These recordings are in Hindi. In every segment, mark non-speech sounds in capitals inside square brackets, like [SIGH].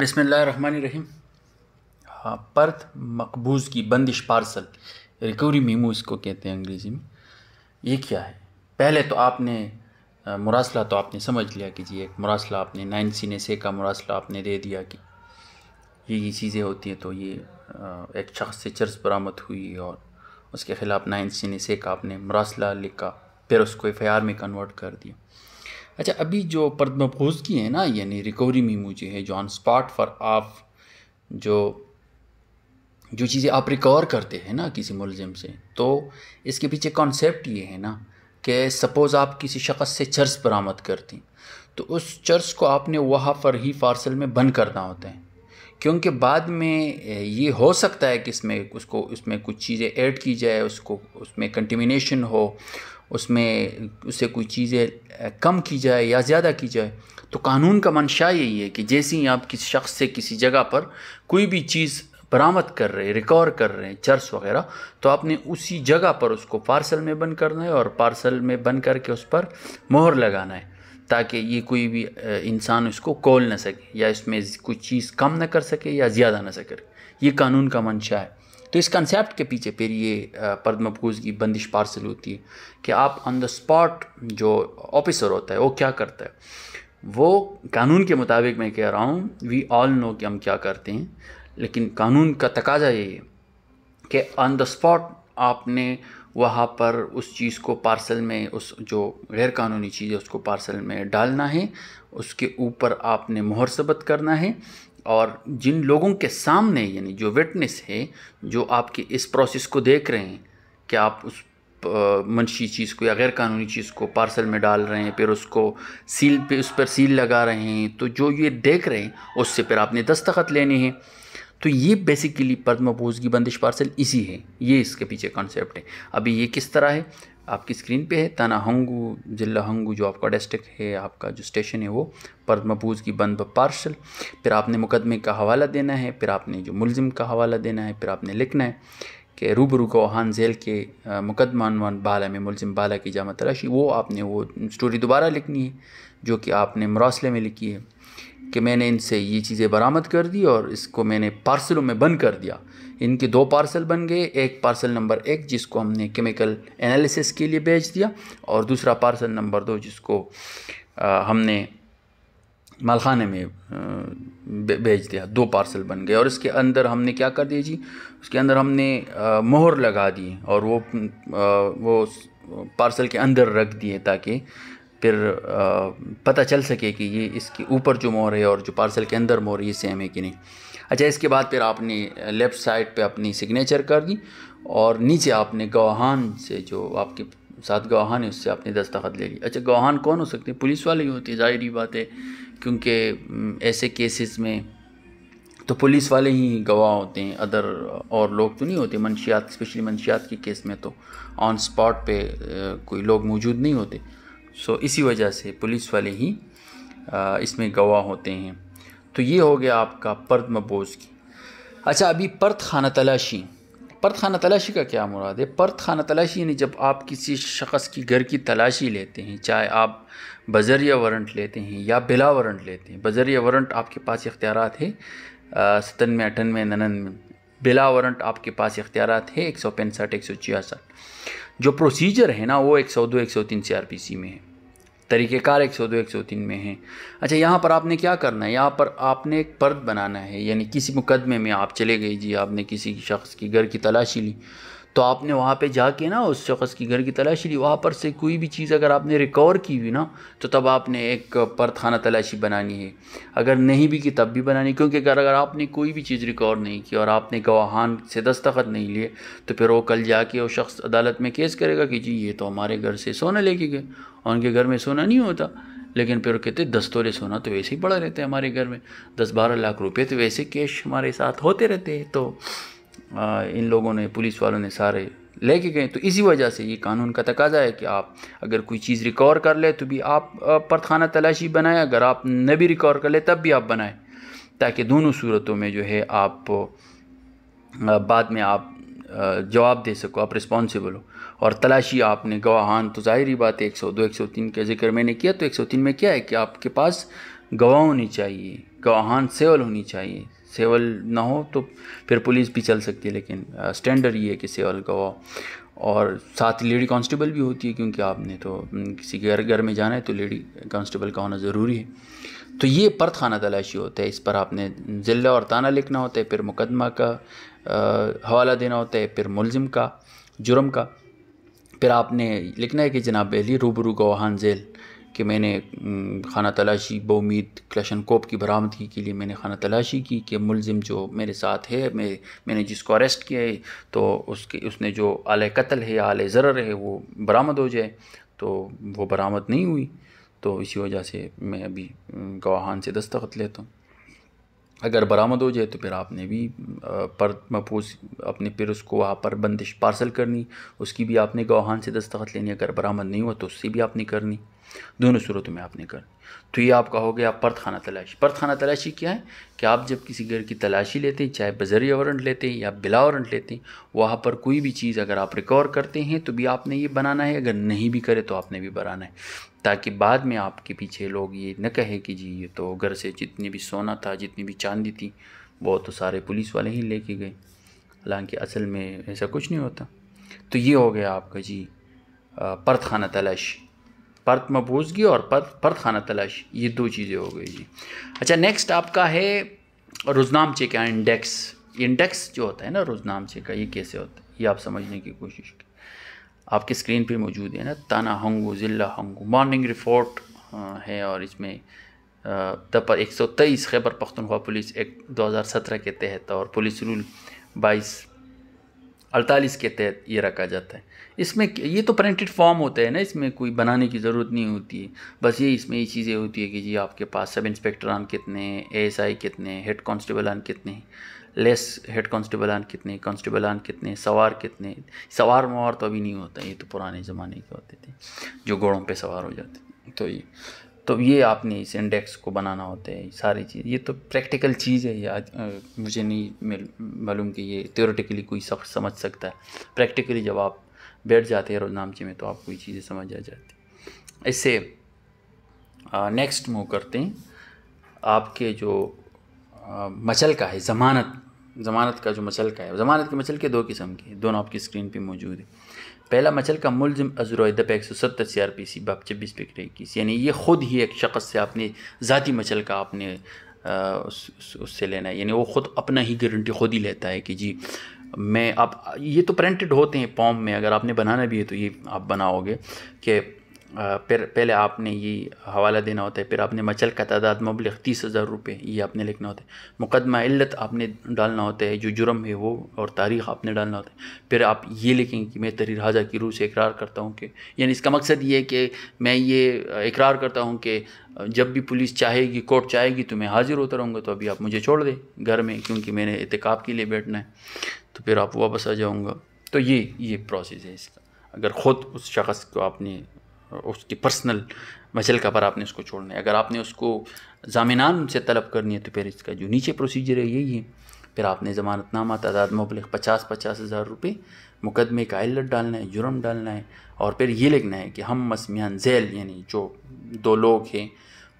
बसमीम हाँ, पर्थ मकबूज़ की बंदिश पार्सल रिकवरी मीमू इसको कहते हैं अंग्रेज़ी में ये क्या है पहले तो आपने मुरासला तो आपने समझ लिया कि जी एक मुरासला आपने नाइन सी ने से का मुरासला आपने दे दिया कि ये ये चीज़ें होती हैं तो ये एक शख्स से चर्च बरामद हुई और उसके ख़िलाफ़ नाइन ने से का आपने मुरासला लिखा फिर उसको एफ में कन्वर्ट कर दिया अच्छा अभी जो पद्म भोज की है ना यानी रिकवरी में मुझे है जो ऑन स्पॉट फॉर आप जो जो चीज़ें आप रिकवर करते हैं ना किसी मुलजम से तो इसके पीछे कॉन्सेप्ट ये है ना कि सपोज़ आप किसी शख्स से चर्स बरामद करती तो उस चर्स को आपने वहाँ पर ही फार्सल में बंद करना होता है क्योंकि बाद में ये हो सकता है कि इसमें उसको उसमें कुछ चीज़ें ऐड की जाए उसको उसमें कंटिमिनेशन हो उसमें उससे कोई चीज़ें कम की जाए या ज़्यादा की जाए तो कानून का मंशा यही है कि जैसे ही आप किसी शख्स से किसी जगह पर कोई भी चीज़ बरामद कर रहे हैं रिकॉर्ड कर रहे हैं चर्स वगैरह तो आपने उसी जगह पर उसको पार्सल में बंद करना है और पार्सल में बंद करके उस पर मोहर लगाना है ताकि ये कोई भी इंसान उसको कॉल ना सके या इसमें कोई चीज़ कम ना कर सके या ज़्यादा ना सके ये कानून का मंशा है तो इस कंसेप्ट के पीछे फिर ये पर्द मफकूज़ की बंदिश पार्सल होती है कि आप ऑन द स्पॉट जो ऑफिसर होता है वो क्या करता है वो कानून के मुताबिक मैं कह रहा हूँ वी ऑल नो कि हम क्या करते हैं लेकिन कानून का तकाजा यही है कि ऑन द स्पॉट आपने वहाँ पर उस चीज़ को पार्सल में उस जो गैर कानूनी चीज़ है उसको पार्सल में डालना है उसके ऊपर आपने मोहर सबत करना है और जिन लोगों के सामने यानी जो विटनेस है जो आपके इस प्रोसेस को देख रहे हैं कि आप उस मनशी चीज़ को या गैर कानूनी चीज़ को पार्सल में डाल रहे हैं फिर उसको सील पे उस पर सील लगा रहे हैं तो जो ये देख रहे हैं उससे फिर आपने दस्तखत लेने हैं तो ये बेसिकली पद्म बोझ की बंदिश पार्सल इसी है ये इसके पीछे कॉन्सेप्ट है अभी ये किस तरह है आपकी स्क्रीन पे है हंगू जिला हंगू जो आपका डिस्ट्रिक्ट है आपका जो स्टेशन है वो पर्द मबूज की बंद पार्सल फिर आपने मुकदमे का हवाला देना है फिर आपने जो मुलजिम का हवाला देना है फिर आपने लिखना है कि रूबरू को वहान जेल के मुकदमा बाला में मुलजिम बाला की जामा तराशी वो आपने वो स्टोरी दोबारा लिखनी है जो कि आपने मरासले में लिखी है कि मैंने इनसे ये चीज़ें बरामद कर दी और इसको मैंने पार्सलों में बंद कर दिया इनके दो पार्सल बन गए एक पार्सल नंबर एक जिसको हमने केमिकल एनालिसिस के लिए भेज दिया और दूसरा पार्सल नंबर दो जिसको आ, हमने मलखाने में भेज दिया दो पार्सल बन गए और इसके अंदर हमने क्या कर दिया जी उसके अंदर हमने आ, मोहर लगा दी और वो आ, वो पार्सल के अंदर रख दिए ताकि फिर पता चल सके कि ये इसके ऊपर जो मोहर है और जो पार्सल के अंदर मोहर ये सेम है कि नहीं अच्छा इसके बाद फिर आपने लेफ़्ट साइड पे अपनी सिग्नेचर कर दी और नीचे आपने गवाहान से जो आपके साथ गवाहान है उससे आपने दस्तखत ले ली अच्छा गवाहान कौन हो सकते हैं पुलिस वाले ही होते हैं ज़ाहिर बात है क्योंकि ऐसे केसेस में तो पुलिस वाले ही गवाह होते हैं अदर और लोग तो नहीं होते मनशियात स्पेशली मनशियात के केस में तो ऑन स्पॉट पे कोई लोग मौजूद नहीं होते सो इसी वजह से पुलिस वाले ही इसमें गवाह होते हैं तो ये हो गया आपका पर्द मबोज़ की अच्छा अभी पर्द खाना तलाशी पर्द खाना तलाशी का क्या मुराद है पर्द खाना तलाशी यानी जब आप किसी शख्स की घर की तलाशी लेते हैं चाहे आप बजरिया वारंट लेते हैं या बिला वारंट लेते हैं बजरिया वारंट आपके पास इख्तियार है सतन में अटन में ननन में बिला वारंट आपके पास इख्तियार है एक सौ पैंसठ एक सौ छियासठ जो प्रोसीजर है ना वो एक सौ दो एक सौ तीन सी आर पी सी में है तरीक़ेकार एक सौ दो एक सौ तीन में है अच्छा यहाँ पर आपने क्या करना है यहाँ पर आपने एक पर्द बनाना है यानी किसी मुकदमे में आप चले गए जी आपने किसी शख्स की घर की तलाशी ली तो आपने वहाँ पे जाके ना उस शख्स की घर की तलाशी ली वहाँ पर से कोई भी चीज़ अगर आपने रिकवर की हुई ना तो तब आपने एक पर थाना तलाशी बनानी है अगर नहीं भी की तब भी बनानी क्योंकि अगर अगर आपने कोई भी चीज़ रिकवर नहीं की और आपने गवाहान से दस्तखत नहीं लिए तो फिर वो कल जाके वो शख्स अदालत में केस करेगा कि जी ये तो हमारे घर से सोना लेके गए और उनके घर में सोना नहीं होता लेकिन फिर कहते दस तोले सोना तो वैसे ही पड़ा रहता है हमारे घर में दस बारह लाख रुपये तो वैसे कैश हमारे साथ होते रहते हैं तो आ, इन लोगों ने पुलिस वालों ने सारे लेके गए तो इसी वजह से ये कानून का तकाजा है कि आप अगर कोई चीज़ रिकॉर्ड कर ले तो भी आप पर थाना तलाशी बनाए अगर आप न भी रिकॉर्ड कर ले तब भी आप बनाएं ताकि दोनों सूरतों में जो है आप बाद में आप जवाब दे सको आप रिस्पॉन्सिबल हो और तलाशी आपने गवाहान तो जाहिर ही बात है एक सौ दो एक सौ तीन का जिक्र मैंने किया तो एक सौ तीन में क्या है कि आपके पास गवाह होनी चाहिए गवाहान सेवल होनी चाहिए सेवल ना हो तो फिर पुलिस भी चल सकती है लेकिन स्टैंडर्ड ये है कि सेवल का हो और साथ लेडी कांस्टेबल भी होती है क्योंकि आपने तो किसी के घर घर में जाना है तो लेडी कांस्टेबल का होना ज़रूरी है तो ये पर थाना तलाशी होता है इस पर आपने ज़िला और ताना लिखना होता है फिर मुकदमा का आ, हवाला देना होता है फिर मुलजिम का जुर्म का फिर आपने लिखना है कि जनाब बहली रूबरू गवाहान जेल कि मैंने खाना तलाशी बमीद क्लशन कोप की बरामदगी के लिए मैंने खाना तलाशी की कि मुलिम जो मेरे साथ है मैं मैंने जिसको अरेस्ट किया है तो उसके उसने जो आल कत्ल है आल ज़र्र है वो बरामद हो जाए तो वो बरामद नहीं हुई तो इसी वजह से मैं अभी गवाहान से दस्तखत लेता हूँ अगर बरामद हो जाए तो फिर आपने भी पर मपूस अपने फिर उसको वहाँ पर बंदिश पार्सल करनी उसकी भी आपने गवाहान से दस्तखत लेनी अगर बरामद नहीं हुआ तो उससे भी आपने करनी दोनों सूरतों में आपने कर तो ये आप कहोगे आप परत खाना तलाशी परत खाना तलाशी क्या है कि आप जब किसी घर की तलाशी लेते हैं चाहे बजरिया वारंट लेते हैं या बिला वारंट लेते हैं वहाँ पर कोई भी चीज़ अगर आप रिकवर करते हैं तो भी आपने ये बनाना है अगर नहीं भी करे तो आपने भी बनाना है ताकि बाद में आपके पीछे लोग ये न कहे कि जी ये तो घर से जितनी भी सोना था जितनी भी चांदी थी वो तो सारे पुलिस वाले ही लेके गए हालांकि असल में ऐसा कुछ नहीं होता तो ये हो गया आपका जी परत खाना तलाशी पर्त मबूजगी और पर्त पर्त खाना तलाश ये दो चीज़ें हो गई जी अच्छा नेक्स्ट आपका है रुजनामचे का इंडेक्स इंडेक्स जो होता है ना रुजनामचे का ये कैसे होता है ये आप समझने की कोशिश की आपकी स्क्रीन पे मौजूद है ना ताना हंगू ज़िला हंगू मॉर्निंग रिपोर्ट है और इसमें दपर एक सौ तेईस खैबर पख्तनख्वा पुलिस एक्ट दो हज़ार सत्रह के तहत और पुलिस रूल बाईस अड़तालीस के तहत ये रखा जाता है इसमें ये तो प्रिंटेड फॉर्म होता है ना इसमें कोई बनाने की ज़रूरत नहीं होती है बस ये इसमें ये चीज़ें होती है कि जी आपके पास सब इंस्पेक्टर आन कितने एस आई कितने हेड कॉन्स्टेबल आन कितने लेस हेड कॉन्स्टेबल आन कितने कॉन्स्टेबल आन कितने सवार कितने सवार मवार तो अभी नहीं होता ये तो पुराने ज़माने के होते थे जो घोड़ों पर सवार हो जाते तो ये तो ये आपने इस इंडेक्स को बनाना होता है सारी चीज़ ये तो प्रैक्टिकल चीज़ है ये आज मुझे नहीं मालूम कि ये थियोरेटिकली कोई शख्स समझ सकता है प्रैक्टिकली जब आप बैठ जाते हैं रोजनामचे में तो आपको ये चीज़ें समझ आ जाती इससे नेक्स्ट मूव करते हैं आपके जो आ, मचल का है ज़मानत ज़मानत का जो मचल का है ज़मानत के मचल के दो किस्म के दोनों आपकी स्क्रीन पे मौजूद है पहला मचल का मुलम अजरदा पे एक सौ सत्तर सी आर पी सी बाप छब्बीस पे इक्कीस यानी ये ख़ुद ही एक शख्स से आपने ज़ाती मचल का आपने उससे उस लेना है यानी वो ख़ुद अपना ही गारंटी ख़ुद ही लेता है कि जी मैं आप ये तो प्रिंटेड होते हैं फॉर्म में अगर आपने बनाना भी है तो ये आप बनाओगे कि फिर पहले आपने ये हवाला देना होता है फिर आपने मचल का तादाद मबलग तीस हज़ार रुपये ये आपने लिखना होता है मुकदमा इल्लत आपने डालना होता है जो जुर्म है वो और तारीख़ आपने डालना होता है फिर आप ये लिखेंगे कि मैं तरी हाजा की रूह से इकरार करता हूँ कि यानी इसका मकसद ये है कि मैं ये इकरार करता हूँ कि जब भी पुलिस चाहेगी कोर्ट चाहेगी तो मैं हाज़िर होता रहूँगा तो अभी आप मुझे छोड़ दें घर में क्योंकि मैंने इतकाब के लिए बैठना है तो फिर आप वापस आ जाऊँगा तो ये ये प्रोसेस है इसका अगर ख़ुद उस शख्स को आपने उसकी पर्सनल मचल का पर आपने उसको छोड़ना है अगर आपने उसको जामिनान से तलब करनी है तो फिर इसका जो नीचे प्रोसीजर है यही है फिर आपने ज़मानतनामा तादाद मबलिक पचास पचास हज़ार रुपये मुकदमे का इल्लत डालना है जुर्म डालना है और फिर ये लिखना है कि हम मसमियान जैल यानी जो दो लोग हैं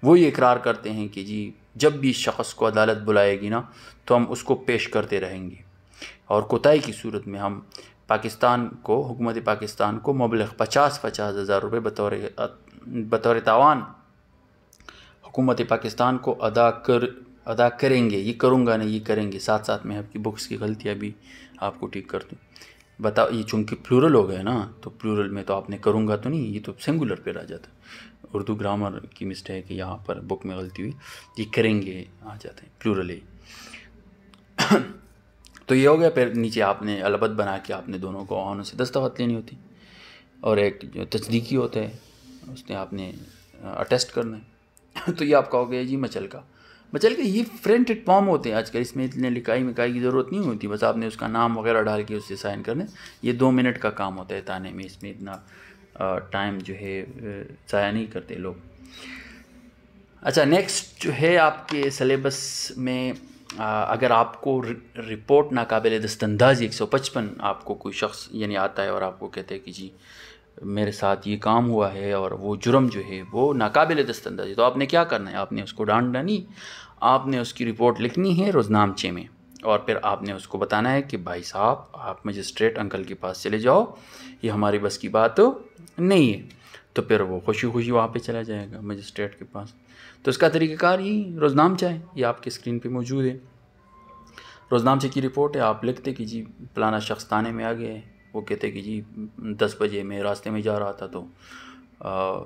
वो ये इकरार करते हैं कि जी जब भी शख्स को अदालत बुलाएगी ना तो हम उसको पेश करते रहेंगे और कोताही की सूरत में हम पाकिस्तान को हुकूमत पाकिस्तान को मबलग पचास पचास हज़ार रुपये बतौर बतौर तावान हुकूमत पाकिस्तान को अदा कर अदा करेंगे ये करूँगा नहीं ये करेंगे साथ साथ में आपकी बुक्स की गलतियाँ भी आपको ठीक कर दूँ बताओ ये चूँकि प्लूरल हो गए ना तो प्लूरल में तो आपने करूँगा तो नहीं ये तो सिंगुलर पर आ जाता उर्दू ग्रामर की मिस्टेक है यहाँ पर बुक में गलती हुई ये करेंगे आ जाते हैं प्लूरल है तो ये हो गया फिर नीचे आपने अलबत बना के आपने दोनों को ऑन से दस्तावत लेनी होती और एक जो तस्दीकी होता है उसने आपने अटेस्ट करना है [LAUGHS] तो ये आपका हो गया जी मचल का मचल के ये फ्रेंटेड फॉर्म होते हैं आजकल इसमें इतने लिखाई मिकाई की ज़रूरत नहीं होती बस आपने उसका नाम वगैरह डाल के उससे साइन करने ये दो मिनट का काम होता है ताने में इसमें इतना टाइम जो है ज़ाया नहीं करते लोग अच्छा नेक्स्ट जो है आपके सलेबस में अगर आपको रिपोर्ट नाकबिल दस्तंदाजी एक सौ पचपन आपको कोई शख्स यानी आता है और आपको कहते हैं कि जी मेरे साथ ये काम हुआ है और वो जुर्म जो है वो नाकबिल दस्तंदाजी तो आपने क्या करना है आपने उसको डांट डानी आपने उसकी रिपोर्ट लिखनी है रोज़नामचे में और फिर आपने उसको बताना है कि भाई साहब आप मजिस्ट्रेट अंकल के पास चले जाओ ये हमारी बस की बात नहीं है तो फिर वो खुशी खुशी वहाँ पे चला जाएगा मजिस्ट्रेट के पास तो इसका तरीक़ाकार यही नाम चाहे ये आपकी स्क्रीन पे मौजूद है चाहे की रिपोर्ट है आप लिखते कि जी फलाना शख्स थाने में आ गया है वो कहते कि जी दस बजे मैं रास्ते में जा रहा था तो आ,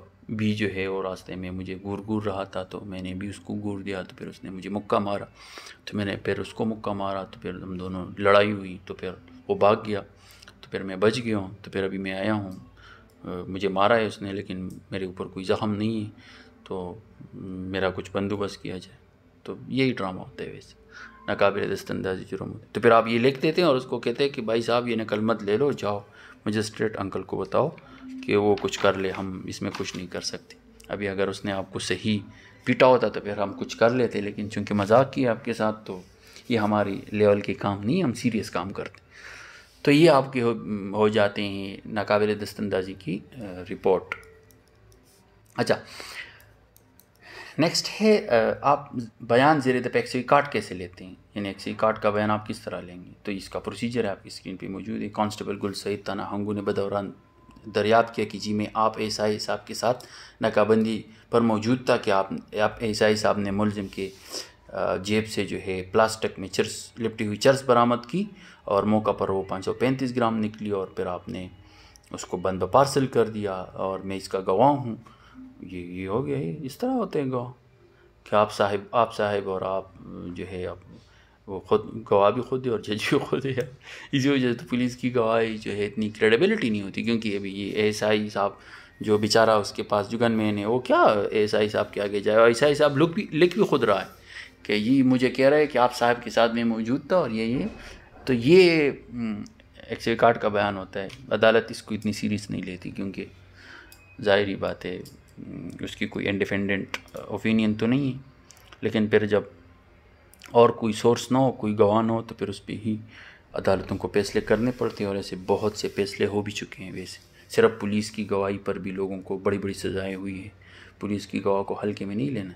जो है वो रास्ते में मुझे घूर घूर रहा था तो मैंने भी उसको घूर दिया तो फिर उसने मुझे मुक्का मारा तो मैंने फिर उसको मुक्का मारा तो फिर हम दोनों लड़ाई हुई तो फिर वो भाग गया तो फिर मैं बच गया हूँ तो फिर अभी मैं आया हूँ मुझे मारा है उसने लेकिन मेरे ऊपर कोई ज़ख़म नहीं है तो मेरा कुछ बंदोबस्त किया जाए तो यही ड्रामा होता है वैसे नाकबिल दस्तंदाजी जुर्म होते तो फिर आप ये लिख देते हैं और उसको कहते हैं कि भाई साहब ये नकल मत ले लो जाओ मजिस्ट्रेट अंकल को बताओ कि वो कुछ कर ले हम इसमें कुछ नहीं कर सकते अभी अगर उसने आपको सही पीटा होता तो फिर हम कुछ कर लेते लेकिन चूंकि मजाक किया आपके साथ तो ये हमारी लेवल के काम नहीं हम सीरियस काम करते तो ये आपके हो, हो जाते हैं नाकाबिल दस्तंदाजी की रिपोर्ट अच्छा नेक्स्ट है आप बयान जेर दपेक्सी कार्ड कैसे लेते हैं यानी एक्सी कार्ड का बयान आप किस तरह लेंगे तो इसका प्रोसीजर है आपकी स्क्रीन पे मौजूद है कांस्टेबल गुल सईद ताना हंगू ने बदौरान दरियात किया कि जी में आप एस आई साहब के साथ नाकाबंदी पर मौजूद था कि आप आप एस आई साहब ने मुलिम के जेब से जो है प्लास्टिक में चर्स लिपटी हुई चर्स बरामद की और मौका पर वो पाँच सौ पैंतीस ग्राम निकली और फिर आपने उसको बंद पार्सल कर दिया और मैं इसका गवाह हूँ ये ये हो गया ये इस तरह होते हैं गवाह कि आप साहिब आप साहिब और आप जो है आप वो खुद गवाह भी खुद है और जज भी खुद है इसी वजह से तो पुलिस की गवाही जो है इतनी क्रेडिबिलिटी नहीं होती क्योंकि अभी ये एस आई साहब जो बेचारा उसके पास गन मैन है वो क्या एस आई साहब के आगे जाए और एस आई साहब लुक भी लिख भी खुद रहा है कि ये मुझे कह रहा है कि आप साहब के साथ में मौजूद था और ये ये तो ये एक्सरे हम्म, कार्ड का बयान होता है अदालत इसको इतनी सीरियस नहीं लेती क्योंकि ज़ाहिर बात है हम्म, उसकी कोई इंडिपेंडेंट ओपिनियन uh, तो नहीं है लेकिन फिर जब और कोई सोर्स ना हो कोई गवाह ना हो तो फिर उस पर ही अदालतों को फैसले करने पड़ते हैं और ऐसे बहुत से फैसले हो भी चुके हैं वैसे सिर्फ पुलिस की गवाही पर भी लोगों को बड़ी बड़ी सज़ाएँ हुई हैं पुलिस की गवाह को हल्के में नहीं लेना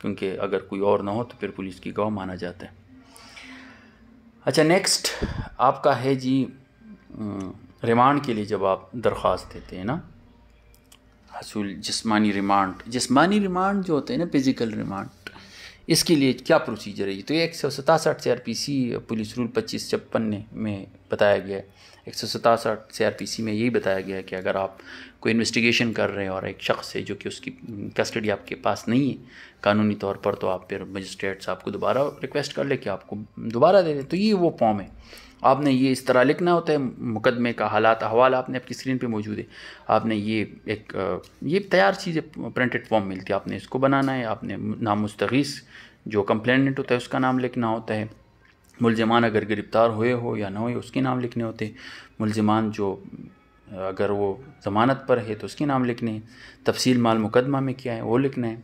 क्योंकि अगर कोई और ना हो तो फिर पुलिस की गवाह माना जाता है अच्छा नेक्स्ट आपका है जी रिमांड के लिए जब आप दरख्वास्त देते हैं ना हसूल जिसमानी रिमांड जिसमानी रिमांड जो होते हैं ना फिज़िकल रिमांड इसके लिए क्या प्रोसीजर है तो ये एक सौ सतासठ C R P C police rule पच्चीस छप्पन में बताया गया है एक सौ सतासठ सी आर पी सी में यही बताया गया है कि अगर आप कोई इन्वेस्टिगेशन कर रहे हैं और एक शख्स है जो कि उसकी कस्टडी आपके पास नहीं है कानूनी तौर पर तो आप फिर मजिस्ट्रेट साहब को दोबारा रिक्वेस्ट कर ले कि आपको दोबारा दे दें तो ये वो फॉर्म है आपने ये इस तरह लिखना होता है मुकदमे का हालात अहवाल आपने आपकी स्क्रीन पे मौजूद है आपने ये एक ये तैयार चीज़ें प्रिंटेड फॉर्म मिलती है आपने इसको बनाना है आपने नाम मुस्तगीस जो कंप्लेनेंट होता है उसका नाम लिखना होता है मुलजमान अगर गिरफ़्तार हुए हो या ना हो उसके नाम लिखने होते हैं मुलजमान जो अगर वो ज़मानत पर है तो उसके नाम लिखने हैं तफसील माल मुकदमा में क्या है वो लिखना है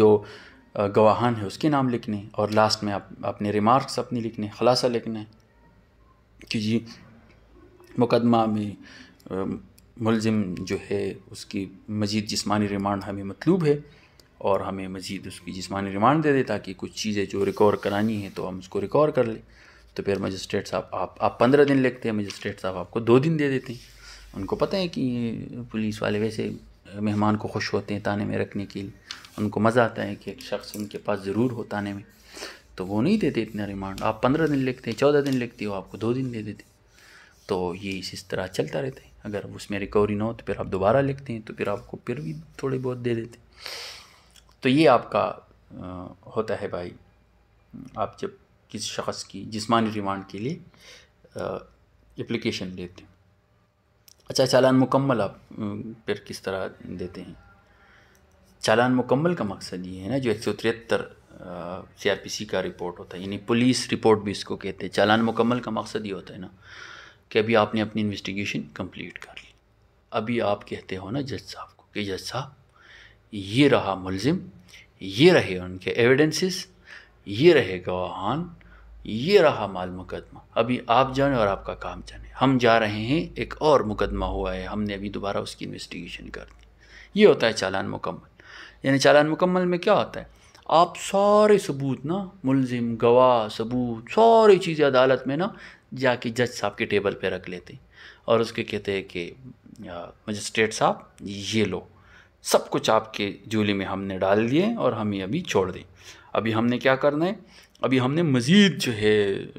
जो गवाहान है उसके नाम लिखने और लास्ट में आप अपने रिमार्क्स अपने लिखने खलासा लिखना है जी मुकदमा में मुलज़िम जो है उसकी मज़ीद जिस्मानी रिमांड हमें मतलूब है और हमें मज़ीद उसकी जिस्मानी रिमांड दे दे ताकि कुछ चीज़ें जो रिकॉर्ड करानी है तो हम उसको रिकॉर्ड कर लें तो फिर मजिस्ट्रेट साहब आप आप पंद्रह दिन लेते हैं मजिस्ट्रेट साहब आपको दो दिन दे देते हैं उनको पता है कि पुलिस वाले वैसे मेहमान को खुश होते हैं ताने में रखने के लिए उनको मज़ा आता है कि एक शख्स उनके पास ज़रूर हो ताने में तो वो नहीं देते इतना रिमांड आप पंद्रह दिन लिखते हैं चौदह दिन लिखते हो आपको दो दिन दे देते तो ये इस तरह चलता रहता है अगर उसमें रिकवरी ना हो तो फिर आप दोबारा लिखते हैं तो फिर आपको फिर भी थोड़े बहुत दे देते तो ये आपका आ, होता है भाई आप जब किसी शख्स की जिसमानी रिमांड के लिए एप्लीकेशन देते हैं अच्छा चालान मुकम्मल आप फिर किस तरह देते हैं चालान मुकम्मल का मकसद ये है ना जो एक सौ तिहत्तर सी का रिपोर्ट होता है यानी पुलिस रिपोर्ट भी इसको कहते हैं चालान मुकम्मल का मकसद ये होता है ना कि अभी आपने अपनी इन्वेस्टिगेशन कंप्लीट कर ली अभी आप कहते हो ना जज साहब को कि जज साहब ये रहा मुलजिम ये रहे उनके एविडेंसेस ये रहे गवाहान ये रहा माल मुकदमा अभी आप जाने और आपका काम जाने हम जा रहे हैं एक और मुकदमा हुआ है हमने अभी दोबारा उसकी इन्वेस्टिगेशन कर दी ये होता है चालान मुकम्मल यानी चालान मुकम्मल में क्या होता है आप सारे सबूत ना मुलजिम गवाह सबूत सारी चीज़ें अदालत में ना जाके जज साहब के टेबल पे रख लेते और उसके कहते हैं कि मजिस्ट्रेट साहब ये लो सब कुछ आपके झूले में हमने डाल दिए और हमें अभी छोड़ दें अभी हमने क्या करना है अभी हमने मज़ीद जो है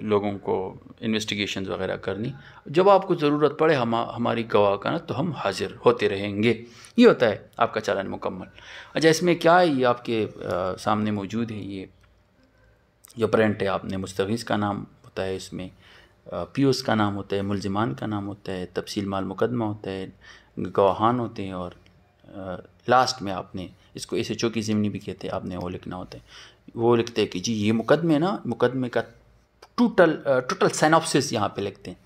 लोगों को इन्वेस्टिगेशन वगैरह करनी जब आपको ज़रूरत पड़े हम हमारी गवाह का ना तो हम हाजिर होते रहेंगे ये होता है आपका चालन मुकम्मल अच्छा इसमें क्या है ये आपके आ, सामने मौजूद है ये जो प्रिंट है आपने मुस्तफ़ का नाम होता है इसमें पी ओस का नाम होता है मुलजमान का नाम होता है तफसील माल मुकदमा होता है गवाहान होते हैं और लास्ट में आपने इसको ऐसे चौकी ज़िमनी भी कहते हैं आपने वो लिखना होता है वो लिखते हैं कि जी ये मुकदमे ना मुकदमे का टोटल टोटल सैनॉप्सिस यहाँ पे लिखते हैं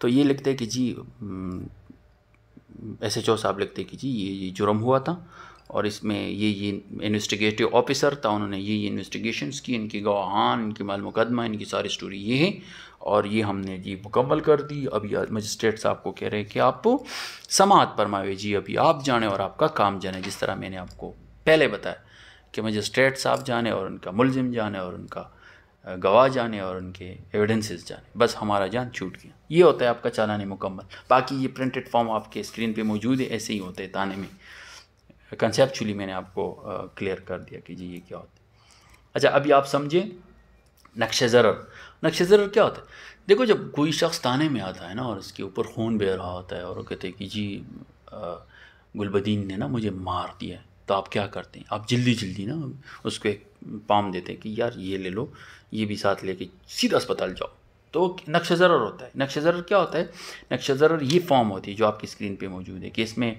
तो ये लिखते हैं कि जी एस एच ओ साहब लिखते हैं कि जी ये ये जुर्म हुआ था और इसमें ये ये इन्वेस्टिगेटिव ऑफिसर था उन्होंने ये ये इन्वेस्टिगेशन की इनकी गवाहान इनकी माल मुकदमा इनकी सारी स्टोरी ये है और ये हमने जी मुकम्मल कर दी अभी मजिस्ट्रेट साहब को कह रहे हैं कि आप समात फरमाए जी अभी आप जाने और आपका काम जाने जिस तरह मैंने आपको पहले बताया कि मजिस्ट्रेट साहब जाने और उनका मुलजिम जाने और उनका गवाह जाने और उनके एविडेंसेस जाने बस हमारा जान छूट गया ये होता है आपका चालान मुकम्मल बाकी ये प्रिंटेड फॉर्म आपके स्क्रीन पे मौजूद है ऐसे ही होते हैं ताने में कंसेप्चुअली मैंने आपको क्लियर कर दिया कि जी ये क्या होता है अच्छा अभी आप समझें नक्श ज़रर नक्श ज़रर क्या होता है देखो जब कोई शख्स ताने में आता है ना और उसके ऊपर खून बह रहा होता है और वो कहते हैं कि जी गुलबदीन ने ना मुझे मार दिया है तो आप क्या करते हैं आप जल्दी जल्दी ना उसको एक पाम देते हैं कि यार ये ले लो ये भी साथ लेके सीधा अस्पताल जाओ तो नक्श ज़रर होता है नक्श ज़रर क्या होता है नक्श ज़रर ये फॉर्म होती है जो आपकी स्क्रीन पे मौजूद है कि इसमें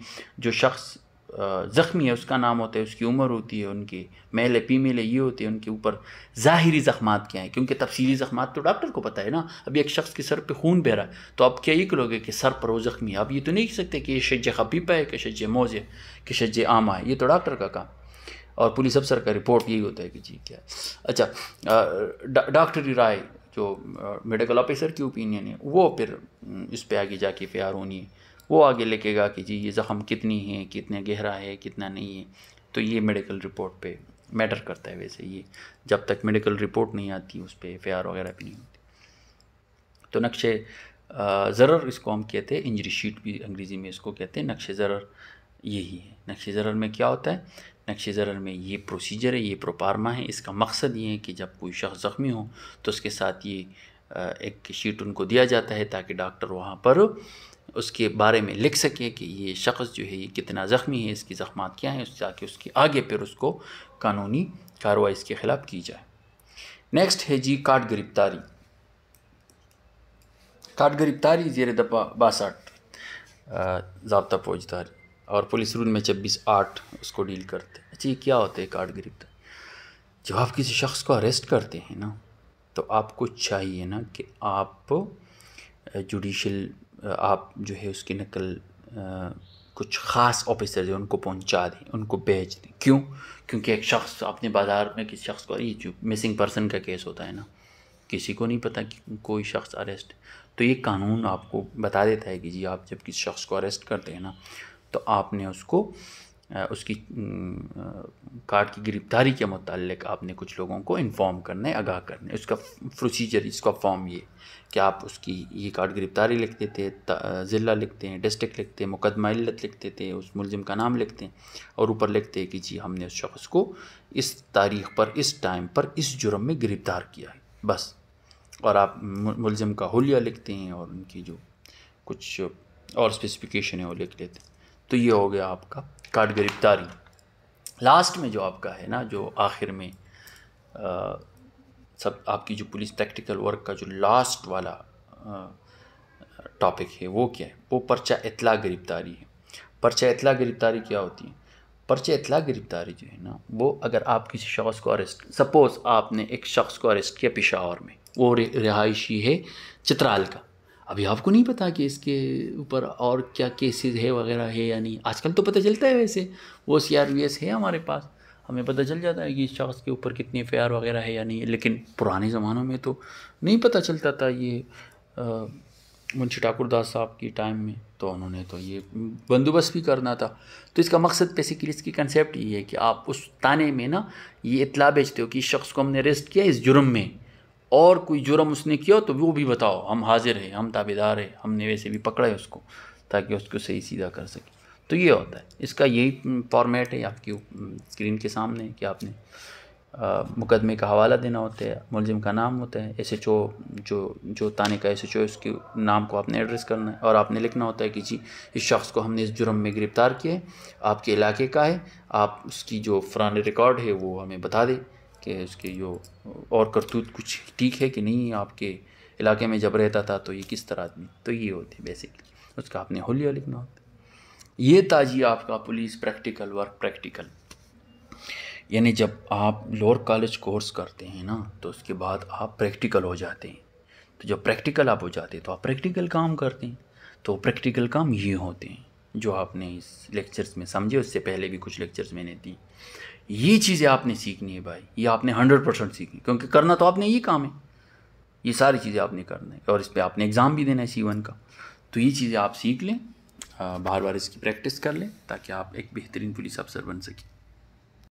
जो शख्स ज़ख्मी है उसका नाम होता है उसकी उम्र होती है उनकी मेल है फीमेल है ये होती है उनके ऊपर ज़ाहरी ज़ख्मात क्या हैं क्योंकि तफसीली ज़ख्मात तो डॉक्टर को पता है ना अभी एक शख्स के सर पे खून बह रहा है तो आप क्या ये करोगे कि सर पर वो ज़ख्मी है आप ये तो नहीं कह सकते कि ये शज खबीपा है कि शज मोज़ है कि शज आमा है ये तो डॉक्टर का काम और पुलिस अफसर का रिपोर्ट यही होता है कि जी क्या अच्छा डॉक्टरी राय जो मेडिकल ऑफिसर की ओपिनियन है वो फिर इस पर आगे जाके प्यार होनी है वो आगे लेकेगा कि जी ये ज़ख़म कितनी है कितने गहरा है कितना नहीं है तो ये मेडिकल रिपोर्ट पे मैटर करता है वैसे ये जब तक मेडिकल रिपोर्ट नहीं आती उस पर एफ वगैरह भी नहीं होती तो नक्शे ज़रर इसको हम कहते हैं इंजरी शीट भी अंग्रेज़ी में इसको कहते हैं नक्शे ज़रर यही है नक्शे ज़रर में क्या होता है नक्शे ज़रर में ये प्रोसीजर है ये प्रोपारमा है इसका मकसद ये है कि जब कोई शख्स ज़ख्मी हो तो उसके साथ ये एक शीट उनको दिया जाता है ताकि डॉक्टर वहाँ पर उसके बारे में लिख सके कि ये शख्स जो है ये कितना ज़ख्मी है इसकी ज़ख्मात क्या हैं ताकि उसके आगे फिर उसको कानूनी कार्रवाई इसके ख़िलाफ़ की जाए नेक्स्ट है जी काट गिरफ्तारी काट गिरफ्तारी जेर दफा बासठ जबता फौजदारी और पुलिस रूल में छब्बीस आठ उसको डील करते अच्छा ये क्या होता है काट गिरफ्तारी जब आप किसी शख्स को अरेस्ट करते हैं ना तो आपको चाहिए ना कि आप जुडिशल आप जो है उसकी नकल कुछ ख़ास ऑफिसर जो उनको पहुंचा दें उनको भेज दें क्यों क्योंकि एक शख्स अपने बाज़ार में किसी शख्स को ये जो मिसिंग पर्सन का केस होता है ना किसी को नहीं पता कि कोई शख्स अरेस्ट तो ये कानून आपको बता देता है कि जी आप जब किसी शख्स को अरेस्ट करते हैं ना तो आपने उसको उसकी कार्ड की गिरफ्तारी के मतलब आपने कुछ लोगों को इन्फॉर्म करने आगाह करने उसका प्रोसीजर इसका फॉर्म ये कि आप उसकी ये कार्ड गिरफ्तारी लिखते थे ज़िला लिखते हैं डिस्ट्रिक्ट लिखते हैं मुकदमा इल्लत लिखते थे उस मुलजिम का नाम लिखते हैं और ऊपर लिखते हैं कि जी हमने उस शख्स को इस तारीख पर इस टाइम पर इस जुर्म में गिरफ़्तार किया है बस और आप मुलजिम का होलिया लिखते हैं और उनकी जो कुछ और स्पेसिफिकेशन है वो लिख लेते हैं तो ये हो गया आपका काट गिरफ्तारी लास्ट में जो आपका है ना जो आखिर में आ, सब आपकी जो पुलिस प्रैक्टिकल वर्क का जो लास्ट वाला टॉपिक है वो क्या है वो पर्चा इतला गिरफ्तारी है पर्चा इतला गिरफ्तारी क्या होती है पर्चा इतला गिरफ्तारी जो है ना वो अगर आप किसी शख्स को अरेस्ट सपोज़ आपने एक शख्स को अरेस्ट किया पिशावर में वो रिहायशी है चित्राल का अभी आपको नहीं पता कि इसके ऊपर और क्या केसेस है वगैरह है या नहीं आजकल तो पता चलता है वैसे वो सी आर वी एस है हमारे पास हमें पता चल जाता है कि इस शख्स के ऊपर कितनी एफ वगैरह है या नहीं लेकिन पुराने ज़मानों में तो नहीं पता चलता था ये मुंशी ठाकुर दास साहब की टाइम में तो उन्होंने तो ये बंदोबस्त भी करना था तो इसका मकसद बेसिकली इसकी कंसेप्ट ये है कि आप उस ताने में ना ये इतला बेचते हो कि इस शख्स को हमने अरेस्ट किया इस जुर्म में और कोई जुर्म उसने किया तो वो भी बताओ हम हाजिर हैं हम ताबेदार हैं हमने वैसे भी पकड़ा है उसको ताकि उसको सही सीधा कर सके तो ये होता है इसका यही फॉर्मेट है आपकी स्क्रीन के सामने कि आपने आ, मुकदमे का हवाला देना होता है मुलजिम का नाम होता है एस एच ओ जो जो ताने का एस एच ओ उसके नाम को आपने एड्रेस करना है और आपने लिखना होता है कि जी इस शख्स को हमने इस जुर्म में गिरफ़्तार किया है आपके इलाके का है आप उसकी जो फ़रानी रिकॉर्ड है वो हमें बता दें कि उसके जो और करतूत कुछ ठीक है कि नहीं आपके इलाके में जब रहता था तो ये किस तरह आदमी तो ये होते बेसिकली उसका आपने होलिया लिखना होता ये था जी आपका पुलिस प्रैक्टिकल वर्क प्रैक्टिकल यानी जब आप लोअर कॉलेज कोर्स करते हैं ना तो उसके बाद आप प्रैक्टिकल हो जाते हैं तो जब प्रैक्टिकल आप हो जाते हैं तो आप प्रैक्टिकल काम करते हैं तो प्रैक्टिकल काम ये होते हैं जो आपने इस लेक्चर्स में समझे उससे पहले भी कुछ लेक्चर्स मैंने दी ये चीज़ें आपने सीखनी है भाई ये आपने हंड्रेड परसेंट सीखनी क्योंकि करना तो आपने ये काम है ये सारी चीज़ें आपने करना है और इस पर आपने एग्ज़ाम भी देना है सी वन का तो ये चीज़ें आप सीख लें बार बार इसकी प्रैक्टिस कर लें ताकि आप एक बेहतरीन पुलिस अफसर बन सकें